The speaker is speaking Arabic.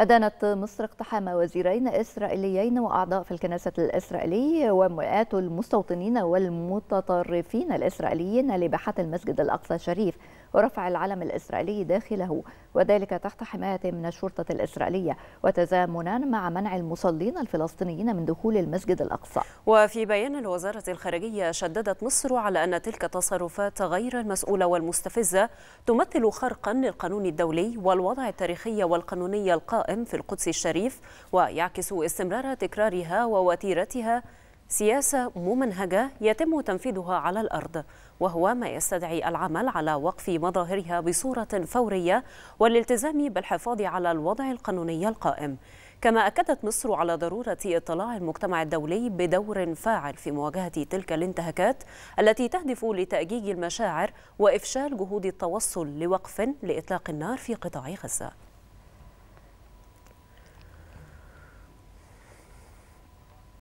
أدانت مصر اقتحام وزيرين إسرائيليين وأعضاء في الكنيسة الإسرائيلي ومئات المستوطنين والمتطرفين الإسرائيليين لباحات المسجد الأقصى الشريف ورفع العلم الإسرائيلي داخله وذلك تحت حماية من الشرطة الإسرائيلية وتزامنا مع منع المصلين الفلسطينيين من دخول المسجد الأقصى وفي بيان الوزارة الخارجية شددت مصر على أن تلك التصرفات غير المسؤولة والمستفزة تمثل خرقا للقانون الدولي والوضع التاريخي والقانوني القائم القائم في القدس الشريف ويعكس استمرار تكرارها ووتيرتها سياسة ممنهجة يتم تنفيذها على الأرض وهو ما يستدعي العمل على وقف مظاهرها بصورة فورية والالتزام بالحفاظ على الوضع القانوني القائم كما أكدت مصر على ضرورة اطلاع المجتمع الدولي بدور فاعل في مواجهة تلك الانتهاكات التي تهدف لتأجيج المشاعر وإفشال جهود التوصل لوقف لإطلاق النار في قطاع غزة